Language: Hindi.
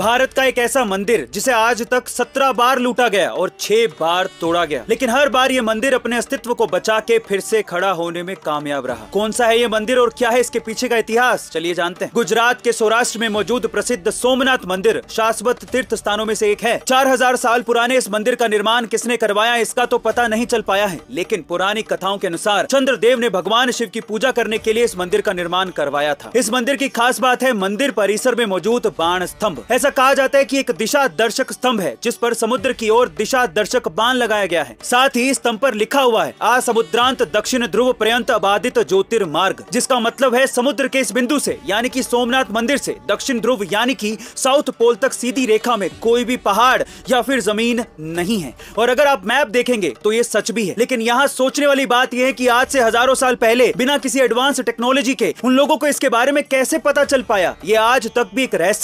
भारत का एक ऐसा मंदिर जिसे आज तक सत्रह बार लूटा गया और छह बार तोड़ा गया लेकिन हर बार ये मंदिर अपने अस्तित्व को बचा के फिर से खड़ा होने में कामयाब रहा कौन सा है ये मंदिर और क्या है इसके पीछे का इतिहास चलिए जानते हैं गुजरात के सौराष्ट्र में मौजूद प्रसिद्ध सोमनाथ मंदिर शाश्वत तीर्थ स्थानों में से एक है चार हजार साल पुराने इस मंदिर का निर्माण किसने करवाया इसका तो पता नहीं चल पाया है लेकिन पुरानी कथाओं के अनुसार चंद्रदेव ने भगवान शिव की पूजा करने के लिए इस मंदिर का निर्माण करवाया था इस मंदिर की खास बात है मंदिर परिसर में मौजूद बाण स्तंभ ऐसा कहा जाता है कि एक दिशा दर्शक स्तंभ है जिस पर समुद्र की ओर दिशा दर्शक बांध लगाया गया है साथ ही स्तंभ पर लिखा हुआ है आ समुद्रांत दक्षिण ध्रुव पर्यंत अबाधित ज्योतिर्मार्ग जिसका मतलब है समुद्र के इस बिंदु से यानी कि सोमनाथ मंदिर से दक्षिण ध्रुव यानी कि साउथ पोल तक सीधी रेखा में कोई भी पहाड़ या फिर जमीन नहीं है और अगर आप मैप देखेंगे तो ये सच भी है लेकिन यहाँ सोचने वाली बात यह है की आज से हजारों साल पहले बिना किसी एडवांस टेक्नोलॉजी के उन लोगों को इसके बारे में कैसे पता चल पाया ये आज तक भी एक रहस्य